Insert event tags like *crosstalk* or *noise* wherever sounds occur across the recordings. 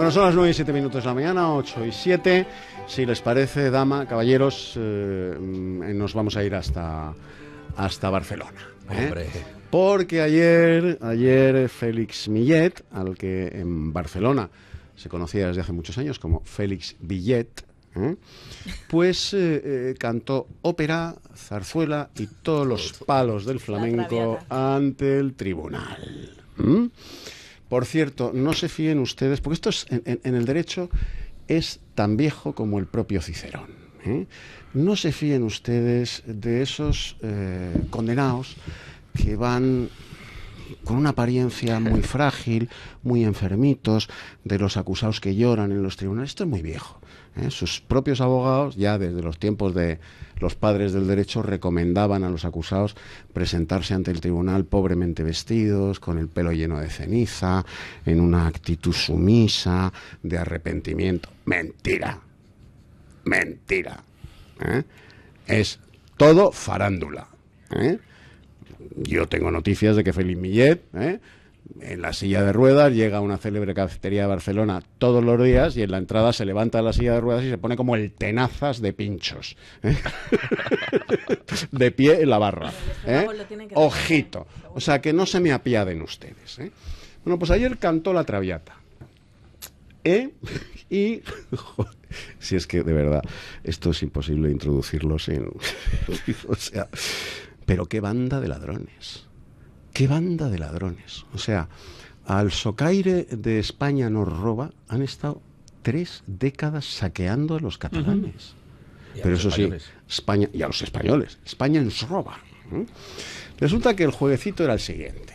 Bueno, son las 9 y 7 minutos de la mañana, 8 y 7. Si les parece, dama, caballeros, eh, mm, nos vamos a ir hasta, hasta Barcelona. ¿eh? Hombre. Porque ayer, ayer Félix Millet, al que en Barcelona se conocía desde hace muchos años como Félix Billet, ¿eh? pues cantó ópera, zarzuela y todos los palos del flamenco ante el tribunal. Por cierto, no se fíen ustedes, porque esto es, en, el derecho es tan viejo como el propio Cicerón. ¿eh? No se fíen ustedes de esos eh, condenados que van con una apariencia muy *laughs* frágil, muy enfermitos, de los acusados que lloran en los tribunales. Esto es muy viejo. ¿eh? Sus propios abogados, ya desde los tiempos de los padres del derecho, recomendaban a los acusados presentarse ante el tribunal pobremente vestidos, con el pelo lleno de ceniza, en una actitud sumisa, de arrepentimiento. Mentira, mentira. ¿Eh? Es todo farándula. ¿Eh? Yo tengo noticias de que Felipe Millet en la silla de ruedas, llega una célebre cafetería de Barcelona todos los días y en la entrada se levanta la silla de ruedas y se pone como el tenazas de pinchos. ¿eh? *laughs* de pie en la barra. ¿eh? Ojito. O sea, que no se me apiaden ustedes. ¿eh? Bueno, pues ayer cantó la traviata. *laughs* Y... *laughs* si es que de verdad, esto es imposible introducirlo sin... o sea, pero qué banda de ladrones qué banda de ladrones. O sea, al socaire de España nos roba, han estado tres décadas saqueando a los catalanes. Pero eso sí, España, y a los españoles, España nos roba. Resulta que el jueguecito era el siguiente.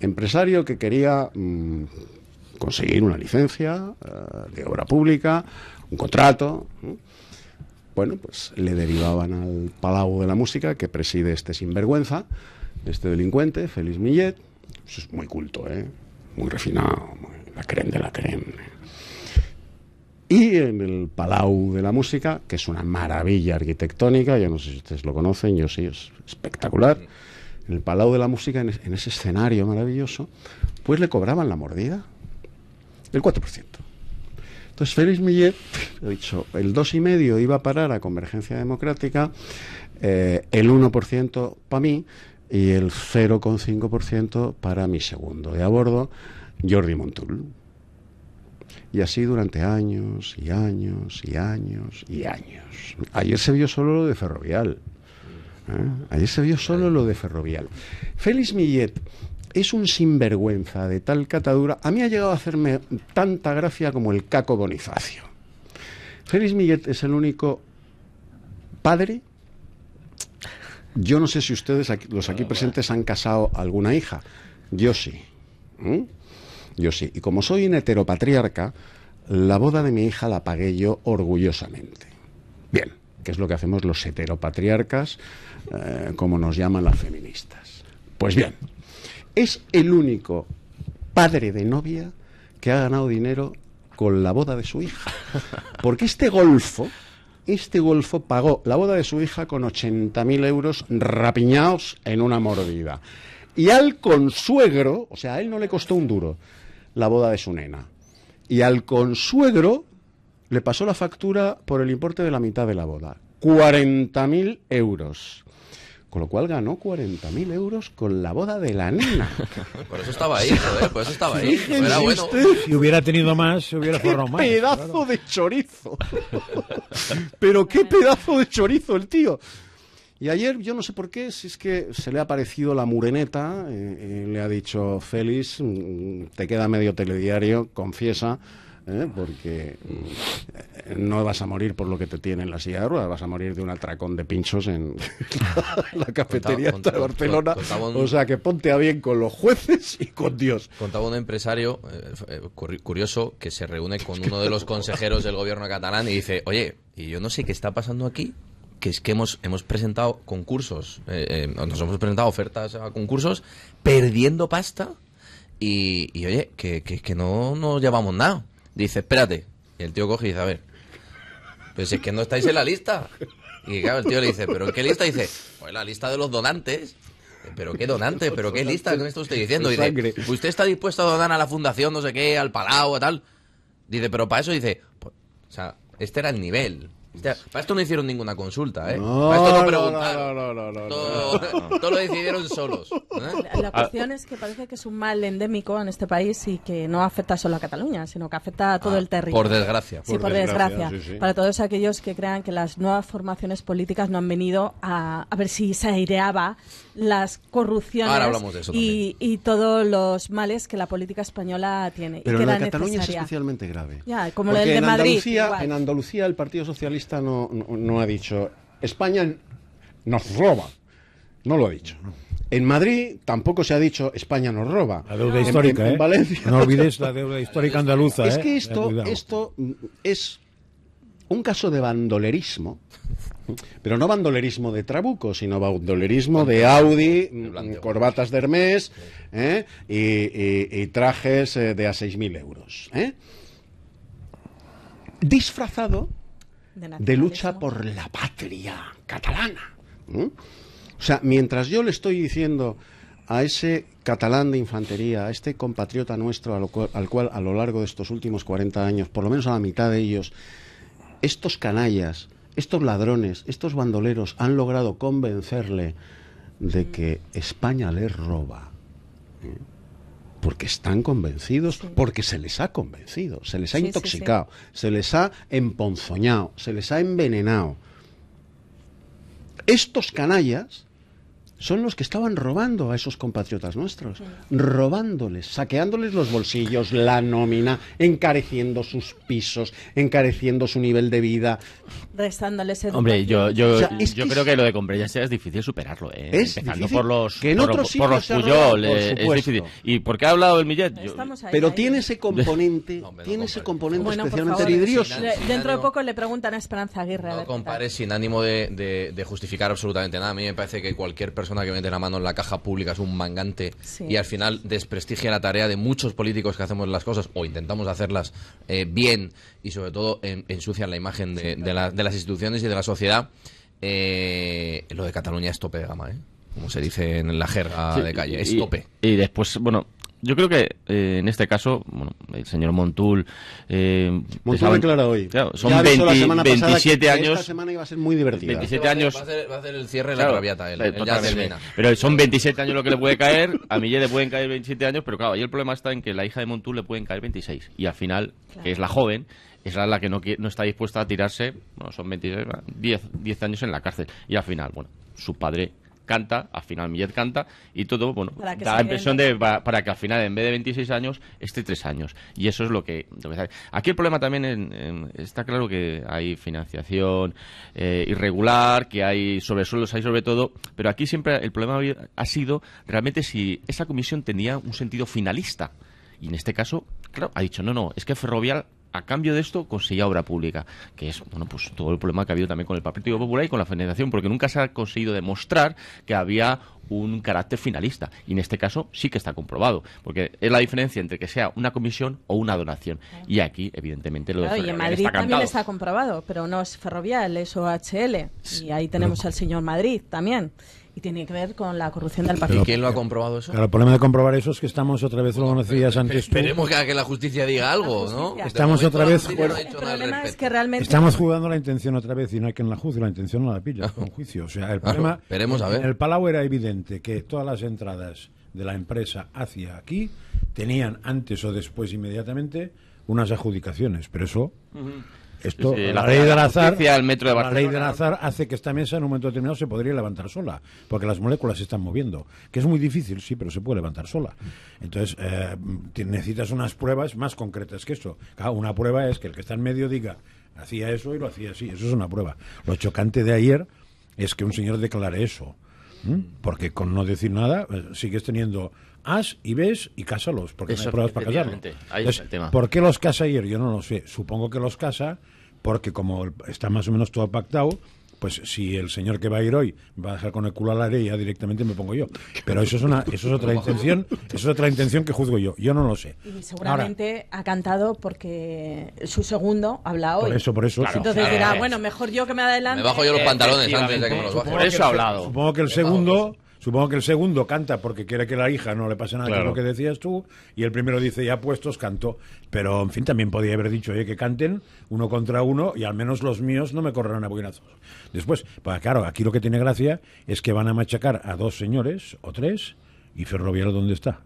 Empresario que quería mm, conseguir una licencia eh, de obra pública, un contrato. Bueno, pues le derivaban al Palau de la Música, que preside este sinvergüenza, este delincuente, Félix Millet. Pues es muy culto, ¿eh? muy refinado, la creen de la creen. Y en el Palau de la Música, que es una maravilla arquitectónica, yo no sé si ustedes lo conocen, yo sí, es espectacular. En el Palau de la Música, en, ese escenario maravilloso, pues le cobraban la mordida del 4%. Entonces Félix Millet, he dicho, el 2,5% iba a parar a Convergencia Democrática, eh, el 1% para mí, y el 0,5% para mi segundo de a bordo, Jordi Montul. Y así durante años y años y años y años. Ayer se vio solo lo de Ferrovial. ¿eh? Ayer se vio solo lo de Ferrovial. Félix Millet es un sinvergüenza de tal catadura. A mí ha llegado a hacerme tanta gracia como el caco Bonifacio. Félix Millet es el único padre yo no sé si ustedes, los aquí ah, presentes, han casado alguna hija. Yo sí. Yo sí. Y como soy un heteropatriarca, la boda de mi hija la pagué yo orgullosamente. Bien, qué es lo que hacemos los heteropatriarcas, eh, como nos llaman las feministas. Pues bien, es el único padre de novia que ha ganado dinero con la boda de su hija. *laughs* Porque este golfo, este golfo pagó la boda de su hija con 80.000 euros rapiñados en una mordida. Y al consuegro, o sea, a él no le costó un duro la boda de su nena. Y al consuegro le pasó la factura por el importe de la mitad de la boda. 40.000 euros. Con lo cual ganó 40.000 euros con la boda de la nena. *laughs* Por eso estaba ahí, joder, por eso estaba ahí. Era Si hubiera tenido más, se hubiera forrado más. pedazo de chorizo! *laughs* Pero qué pedazo de chorizo el tío. Y ayer, yo no sé por qué, si es que se le ha parecido la mureneta, eh, eh, le ha dicho Félix, mm, mm, te queda medio telediario, confiesa ¿eh? porque eh, no vas a morir por lo que te tiene en la silla de ruedas, vas a morir de un atracón de pinchos en *laughs* la cafetería Barcelona. o sea que ponte a bien con los jueces y con Dios. Contaba un empresario eh, curioso que se reúne con uno de los consejeros del gobierno catalán y dice, oye, y yo no sé qué está pasando aquí, que es que hemos, hemos presentado concursos, nos hemos presentado ofertas a concursos perdiendo pasta y, oye, que, que, que no nos llevamos nada. Dice, espérate. Y el tío coge y dice, a ver, pues es que no estáis en la lista. Y claro, el tío le dice, ¿pero en qué lista? dice, pues la lista de los donantes. ¿Pero qué donante ¿Pero qué lista? ¿Qué me está usted diciendo? dice, ¿usted está dispuesto a donar a la fundación, no sé qué, al palau, tal? Dice, pero para eso dice, pues, o sea, este era el nivel para esto no hicieron ninguna consulta, ¿eh? No, esto no No, no, no, *laughs* todo, lo decidieron solos. ¿eh? La, cuestión es que parece que es un mal endémico en este país y que no afecta solo a Cataluña, sino que afecta a todo ah, el territorio. Por desgracia. Sí, por, desgracia. Para todos aquellos que crean que las nuevas formaciones políticas no han venido a, ver si se aireaba las corrupciones y, todos los males que la política española tiene. Pero y que la Cataluña es especialmente grave. Ya, como el de Madrid. en Andalucía el Partido Socialista no, ha dicho España nos roba. No lo ha dicho. En Madrid tampoco se ha dicho España nos roba. La deuda histórica, ¿eh? Valencia. No olvides la deuda histórica andaluza. Es que ¿eh? esto, esto es un caso de bandolerismo, pero no bandolerismo de Trabuco, sino bandolerismo de Audi, mm, corbatas de Hermes ¿eh? y, y, trajes de a 6.000 euros. Disfrazado de, lucha por la patria catalana. O sea, mientras yo le estoy diciendo a ese catalán de infantería, a este compatriota nuestro al cual, a lo largo de estos últimos 40 años, por lo menos a la mitad de ellos, estos canallas, estos ladrones, estos bandoleros han logrado convencerle de que España les roba porque están convencidos, porque se les ha convencido, se les ha intoxicado, se les ha emponzoñado, se les ha envenenado. Estos canallas son los que estaban robando a esos compatriotas nuestros, robándoles, saqueándoles los bolsillos, la nómina, encareciendo sus pisos, encareciendo su nivel de vida, restándoles Hombre, yo, creo que lo de sea es difícil superarlo, ¿eh? empezando por los por, los eh, ¿Y por qué ha hablado el Millet? Pero ¿eh? tiene ese componente, *laughs* tiene ese componente especialmente dentro de poco le preguntan a Esperanza Aguirre. No sin ánimo de, justificar absolutamente nada. A mí me parece que cualquier persona persona que mete la mano en la caja pública es un mangante y al final desprestigia la tarea de muchos políticos que hacemos las cosas o intentamos hacerlas eh, bien y sobre todo ensucian la imagen de, las instituciones y de la sociedad. Eh, lo de Cataluña es tope de gama, ¿eh? como se dice en la jerga de calle, es tope. Y después, bueno, yo creo que eh, en este caso, el señor Montul. Eh, Montul declara hoy. son la 27 años. Esta semana iba a ser muy divertida. 27 años. Va a hacer, el cierre de la rabiata eh, Pero son 27 años lo que le puede caer. A Mille le pueden caer 27 años, pero claro, ahí el problema está en que la hija de Montul le pueden caer 26. Y al final, que es la joven, es la que no, no está dispuesta a tirarse, son 26, 10, 10 años en la cárcel. Y al final, bueno, su padre canta, al final Millet canta, y todo, bueno, da la impresión de para, que al final, en vez de 26 años, esté 3 años. Y eso es lo que... Aquí el problema también está claro que hay financiación eh, irregular, que hay sobresuelos, hay sobre todo, pero aquí siempre el problema ha sido realmente si esa comisión tenía un sentido finalista. Y en este caso ha dicho, no, no, es que Ferrovial a cambio de esto conseguía obra pública, que es bueno pues todo el problema que ha habido también con el Partido Popular y con la Federación, porque nunca se ha conseguido demostrar que había un carácter finalista. Y en este caso sí que está comprobado, porque es la diferencia entre que sea una comisión o una donación. Y aquí, evidentemente, lo de Y Madrid también está comprobado, pero no es Ferrovial, es OHL. Y ahí tenemos al señor Madrid también y tiene que ver con la corrupción del partido. ¿Y quién lo ha comprobado eso? el problema de comprobar eso es que estamos otra vez, lo conocías antes. Esperemos que la justicia diga algo, ¿no? Estamos otra vez. problema es que realmente. Estamos jugando la intención otra vez y no hay quien la juzgue, la intención no la pilla, con juicio. O sea, el problema. esperemos a ver. En el Palau era evidente que todas las entradas de la empresa hacia aquí tenían antes o después inmediatamente unas adjudicaciones, pero eso la, ley de azar hace que esta mesa en un momento determinado se podría levantar sola, porque las moléculas se están moviendo, que es muy difícil, sí, pero se puede levantar sola. Entonces, eh, necesitas unas pruebas más concretas que eso. una prueba es que el que está en medio diga, hacía eso y lo hacía así, eso es una prueba. Lo chocante de ayer es que un señor declare eso, porque con no decir nada eh, sigues teniendo A's y ves y cásalos, porque no hay pruebas para casarlos. ¿Por qué los casa ayer? Yo no lo sé. Supongo que los casa porque como está más o menos todo pactado, pues si el señor que va a ir hoy va a dejar con el culo al aire, ya directamente me pongo yo. Pero eso es una, eso es otra intención, es otra intención que juzgo yo. Yo no lo sé. Y seguramente ha cantado porque su segundo habla hoy. Por eso, por eso. Entonces dirá, bueno, mejor yo que me adelante. Me bajo yo los pantalones antes de que me los baje. Por eso ha hablado. Supongo que el segundo Supongo que el segundo canta porque quiere que la hija no le pase nada, a lo que decías tú, y el primero dice, ya puestos, canto. Pero, en fin, también podía haber dicho, oye, que canten uno contra uno y al menos los míos no me correrán a buenazos. Después, pues, claro, aquí lo que tiene gracia es que van a machacar a dos señores o tres y Ferroviario ¿dónde está?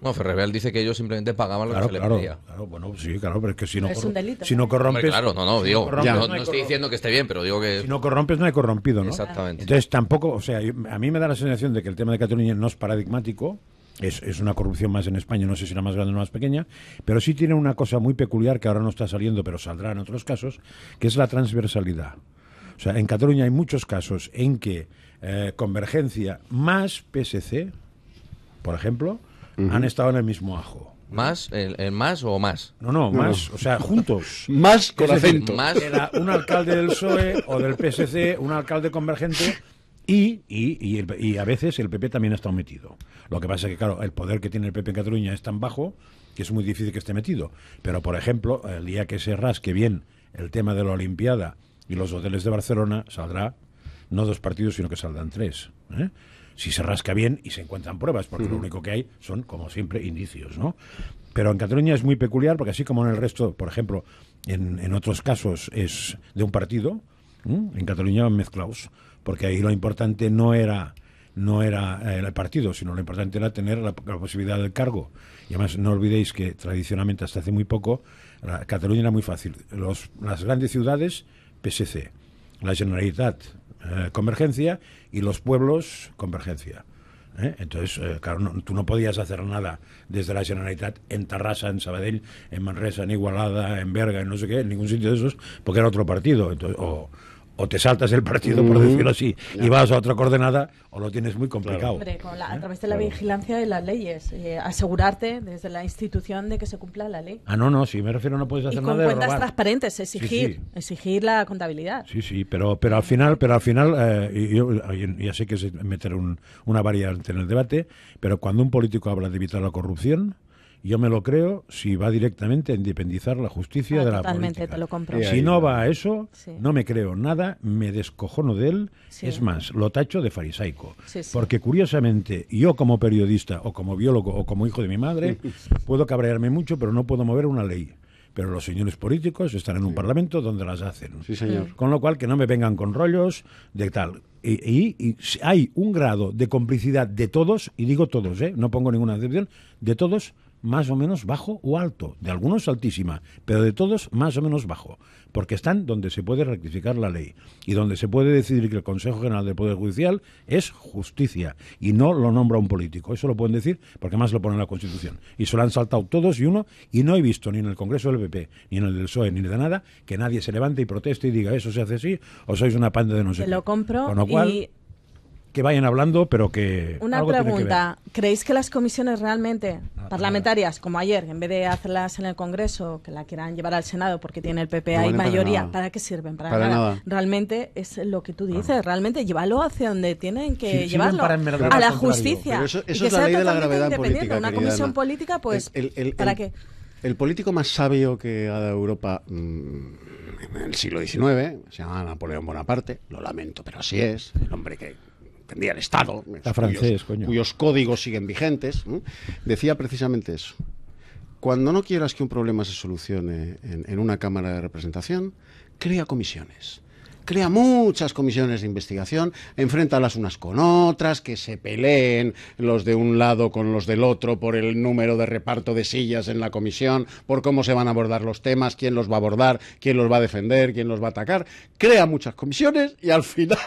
No, Ferrevel dice que ellos simplemente pagaban lo que se le pedía. Claro, bueno, sí, claro, pero es que si no, si no corrompes... claro, no, no, digo, no, estoy diciendo que esté bien, pero digo que... Si no corrompes, no hay corrompido, ¿no? Exactamente. Entonces tampoco, o sea, a mí me da la sensación de que el tema de Cataluña no es paradigmático, es, es, una corrupción más en España, no sé si era más grande o más pequeña, pero sí tiene una cosa muy peculiar que ahora no está saliendo, pero saldrá en otros casos, que es la transversalidad. O sea, en Cataluña hay muchos casos en que eh, Convergencia más PSC, por ejemplo, han estado en el mismo ajo. ¿Más? ¿El, más o más? No, no, más, o sea, juntos. *laughs* más con acento. Más... Era un alcalde del PSOE o del PSC, un alcalde convergente y, y, y, a veces el PP también está metido. Lo que pasa es que, claro, el poder que tiene el PP en Cataluña es tan bajo que es muy difícil que esté metido. Pero, por ejemplo, el día que se rasque bien el tema de la Olimpiada y los hoteles de Barcelona, saldrá no dos partidos, sino que saldrán tres. ¿eh? si se rasca bien y se encuentran pruebas, porque lo único que hay son, como siempre, indicios, ¿no? Pero en Cataluña es muy peculiar porque así como en el resto, por ejemplo, en, otros casos es de un partido, en Cataluña van mezclados, porque ahí lo importante no era no era eh, el partido, sino lo importante era tener la, posibilidad del cargo. Y además no olvidéis que tradicionalmente, hasta hace muy poco, Cataluña era muy fácil. las grandes ciudades, PSC. La Generalitat, eh, convergencia y los pueblos convergencia. ¿eh? Entonces, eh, claro, tú no podías hacer nada desde la Generalitat en Tarrasa, en Sabadell, en Manresa, en Igualada, en Berga, en no sé qué, en ningún sitio de esos, porque era otro partido. Entonces, o, o te saltas el partido, por decirlo así, y vas a otra coordenada, o lo tienes muy complicado. Hombre, a través de la vigilancia de las leyes, eh, asegurarte desde la institución de que se cumpla la ley. Ah, no, no, sí, me refiero no puedes hacer nada de robar. transparentes, exigir, exigir la contabilidad. Sí, sí, pero, pero al final, pero al final eh, yo, ya sé que es meter un, una variante en el debate, pero cuando un político habla de evitar la corrupción, yo me lo creo si va directamente a independizar la justicia ah, de la totalmente, Te lo compro. Si no va a eso, no me creo nada, me descojono de él, es más, lo tacho de farisaico. Porque curiosamente, yo como periodista o como biólogo o como hijo de mi madre, puedo cabrearme mucho, pero no puedo mover una ley pero los señores políticos están en un parlamento donde las hacen. Sí, señor. Mm. Con lo cual, que no me vengan con rollos de tal. Y, hay un grado de complicidad de todos, y digo todos, ¿eh? no pongo ninguna excepción, de todos más o menos bajo o alto, de algunos altísima, pero de todos más o menos bajo, porque están donde se puede rectificar la ley y donde se puede decidir que el Consejo General del Poder Judicial es justicia y no lo nombra un político. Eso lo pueden decir porque más lo pone la Constitución. Y se lo han saltado todos y uno, y no he visto ni en el Congreso del PP, ni en el del PSOE, ni de nada, que nadie se levante y proteste y diga eso se hace así o sois una panda de no sé qué. Lo que vayan hablando, pero que. Una pregunta: ¿creéis que las comisiones realmente ah, parlamentarias, como ayer, en vez de hacerlas en el Congreso, que la quieran llevar al Senado porque tiene el PP ahí mayoría, para, qué sirven? Para, nada. Realmente es lo que tú dices, realmente llévalo hacia donde tienen que llevarlo, a la justicia. Eso, es la ley de la gravedad política. Una comisión política, pues, ¿para qué? El político más sabio que ha dado Europa mm, en el siglo XIX se llama Napoleón Bonaparte. Lo lamento, pero así es. El hombre que el Estado, cuyos, códigos siguen vigentes, decía precisamente eso. Cuando no quieras que un problema se solucione en, una Cámara de Representación, crea comisiones crea muchas comisiones de investigación, enfrenta las unas con otras, que se peleen los de un lado con los del otro por el número de reparto de sillas en la comisión, por cómo se van a abordar los temas, quién los va a abordar, quién los va a defender, quién los va a atacar. Crea muchas comisiones y al final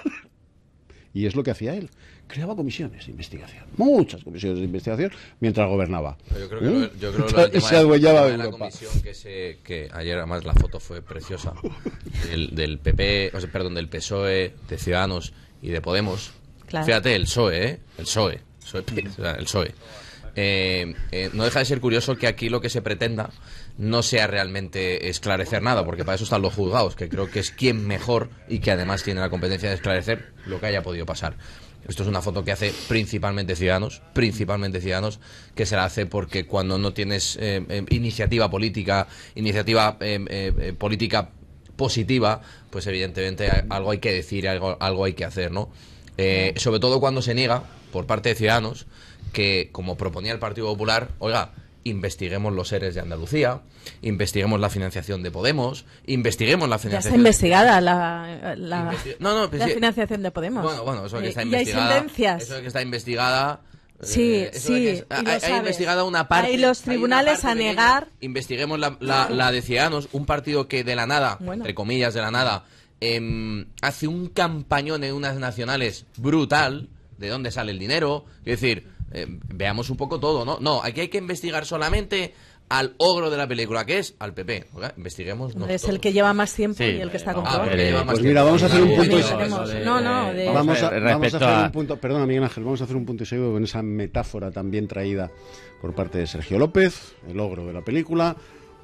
y es lo que hacía él. Creaba comisiones de investigación, muchas comisiones de investigación, mientras gobernaba. Yo creo que, ¿Eh? creo la, se la comisión que, se, que ayer además la foto fue preciosa, del, del PP, perdón, del PSOE, de Ciudadanos y de Podemos. Fíjate, el PSOE, ¿eh? El PSOE, PSOE el PSOE eh, eh, no deja de ser curioso que aquí lo que se pretenda no sea realmente esclarecer nada, porque para eso están los juzgados, que creo que es quien mejor y que además tiene la competencia de esclarecer lo que haya podido pasar. Esto es una foto que hace principalmente Ciudadanos, principalmente Ciudadanos, que se la hace porque cuando no tienes eh, iniciativa política, iniciativa política positiva, pues evidentemente algo hay que decir, algo, algo hay que hacer, ¿no? Eh, sobre todo cuando se niega, por parte de Ciudadanos, que, como proponía el Partido Popular, oiga, investiguemos los seres de Andalucía, investiguemos la financiación de Podemos, investiguemos la financiación. Ya está investigada la, pues financiación de Podemos. Bueno, bueno, eso es que está investigada. hay eh, sentencias. Eso es que está investigada. Sí, sí. hay, una parte. Y los tribunales a negar. Investiguemos la, de Ciudadanos, un partido que de la nada, entre comillas, de la nada, Em, hace un campañón en unas nacionales brutal, de dónde sale el dinero, es decir, em, veamos un poco todo, ¿no? No, aquí hay que investigar solamente al ogro de la película, que es al PP. Investiguemos, investiguemos. Es el que lleva más tiempo y el que está ah, con pues mira, vamos a hacer un punto. no, no, vamos, a, hacer un punto. Perdona, Miguel Ángel, vamos a hacer un punto y seguido con esa metáfora también traída por parte de Sergio López, el ogro de la película.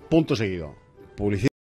Punto seguido.